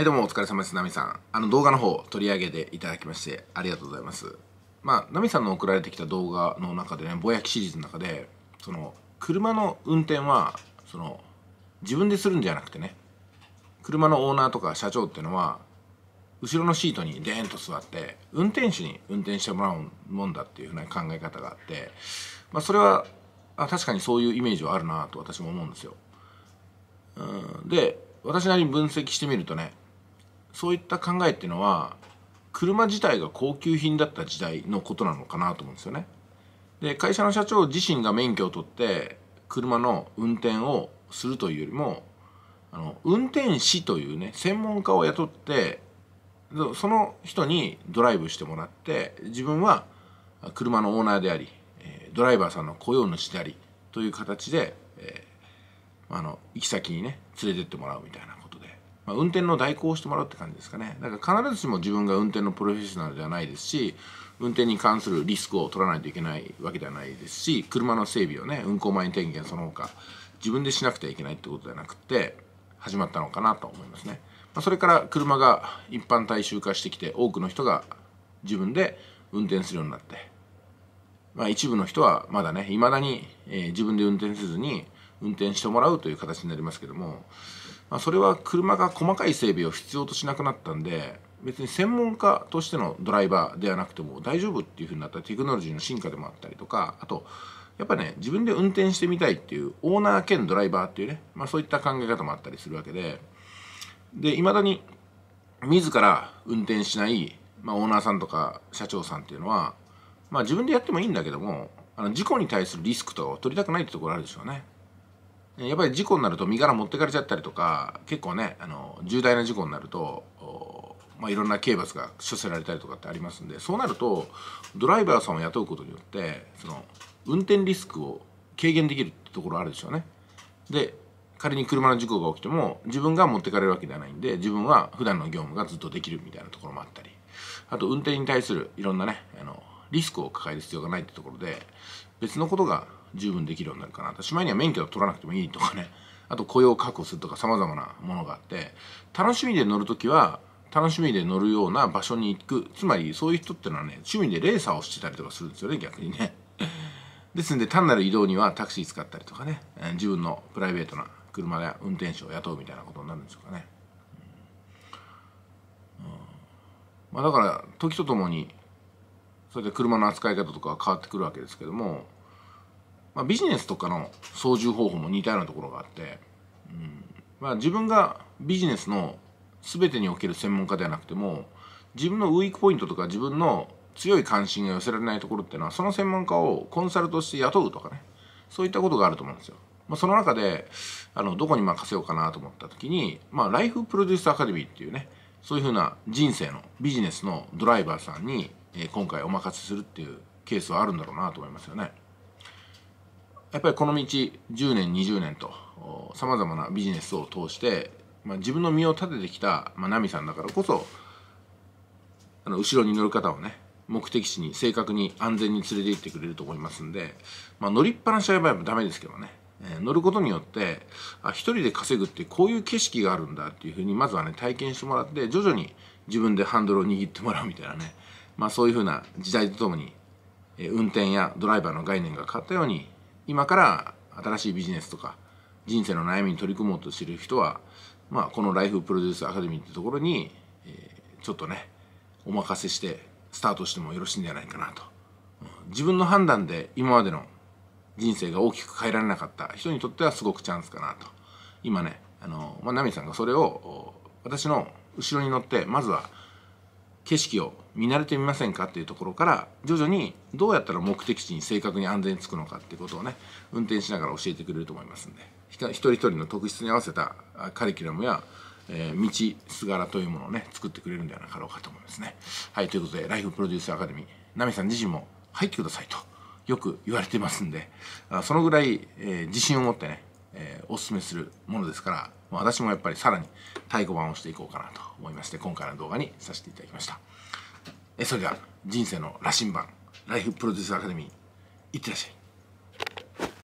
はいどうもお疲れ様です、ナミさん。あの動画の方取り上げていただきましてありがとうございます。まあ、ナミさんの送られてきた動画の中でね、ぼやきシリーズの中で、その、車の運転は、その、自分でするんじゃなくてね、車のオーナーとか社長っていうのは、後ろのシートにデーンと座って、運転手に運転してもらうもんだっていうふうな考え方があって、まあ、それはあ、確かにそういうイメージはあるなと私も思うんですよ。うん、で、私なりに分析してみるとね、そういった考えっていうのは車自体が高級品だった時代のことなのかなと思うんですよね。で会社の社長自身が免許を取って車の運転をするというよりもあの運転士というね専門家を雇ってその人にドライブしてもらって自分は車のオーナーでありドライバーさんの雇用主でありという形で、えー、あの行き先にね連れてってもらうみたいなまあ、運転の代行をしてもらうって感じですかねだから必ずしも自分が運転のプロフェッショナルではないですし運転に関するリスクを取らないといけないわけではないですし車の整備をね運行前に点検その他自分でしなくてはいけないってことではなくて始まったのかなと思いますね、まあ、それから車が一般大衆化してきて多くの人が自分で運転するようになって、まあ、一部の人はまだねいまだに、えー、自分で運転せずに運転してもらうという形になりますけどもまあ、それは車が細かい整備を必要としなくなったんで別に専門家としてのドライバーではなくても大丈夫っていうふうになったテクノロジーの進化でもあったりとかあとやっぱね自分で運転してみたいっていうオーナー兼ドライバーっていうね、まあ、そういった考え方もあったりするわけででいまだに自ら運転しない、まあ、オーナーさんとか社長さんっていうのは、まあ、自分でやってもいいんだけどもあの事故に対するリスクとかを取りたくないってところあるでしょうね。やっぱり事故になると身柄持ってかれちゃったりとか結構ねあの重大な事故になると、まあ、いろんな刑罰が処せられたりとかってありますんでそうなるとドライバーさんを雇うことによってその運転リスクを軽減できるってところあるでしょうね。で仮に車の事故が起きても自分が持ってかれるわけではないんで自分は普段の業務がずっとできるみたいなところもあったりあと運転に対するいろんなねあのリスクを抱える必要がないってところで別のことが十分できるようになるかなとしまいには免許を取らなくてもいいとかねあと雇用確保するとかさまざまなものがあって楽しみで乗る時は楽しみで乗るような場所に行くつまりそういう人ってのはね趣味でレーサーをしてたりとかするんですよね逆にねですんで単なる移動にはタクシー使ったりとかね自分のプライベートな車で運転手を雇うみたいなことになるんでしょうかね、うん、まあ、だから時とともにそうでっ車の扱い方とかは変わってくるわけですけどもまあ、ビジネスとかの操縦方法も似たようなところがあって、うんまあ、自分がビジネスの全てにおける専門家ではなくても自分のウィークポイントとか自分の強い関心が寄せられないところっていうのはその専門家をコンサルとして雇うとかねそういったことがあると思うんですよ。まあ、その中であのどこに任せようかなと思った時に、まあ、ライフプロデュースアカデミーっていうねそういうふうな人生のビジネスのドライバーさんに、え今回お任せするっていうケースはあるんだろうなと思いますよね。やっぱりこの道10年20年とさまざまなビジネスを通して、まあ、自分の身を立ててきた、まあ、ナミさんだからこそあの後ろに乗る方をね目的地に正確に安全に連れて行ってくれると思いますんで、まあ、乗りっぱなしはやっぱりダメですけどね、えー、乗ることによってあ一人で稼ぐってこういう景色があるんだっていうふうにまずはね体験してもらって徐々に自分でハンドルを握ってもらうみたいなね、まあ、そういうふうな時代とともに、えー、運転やドライバーの概念が変わったように今から新しいビジネスとか人生の悩みに取り組もうとしてる人は、まあ、このライフプロデュースアカデミーってところに、えー、ちょっとねお任せしてスタートしてもよろしいんじゃないかなと自分の判断で今までの人生が大きく変えられなかった人にとってはすごくチャンスかなと今ねあの、まあ、ナミさんがそれを私の後ろに乗ってまずは景色を見慣れてみませんかっていうところから徐々にどうやったら目的地に正確に安全に着くのかっていうことをね運転しながら教えてくれると思いますんで一人一人の特質に合わせたカリキュラムや、えー、道すがらというものをね作ってくれるんではなかろうかと思いますね。はいということでライフプロデュースアカデミーナミさん自身も入ってくださいとよく言われてますんでそのぐらい、えー、自信を持ってね、えー、おすすめするものですから私もやっぱりさらに太鼓判をしていこうかなと思いまして今回の動画にさせていただきましたえそれでは人生の羅針盤ライフプロデュースアカデミーいってらっしゃい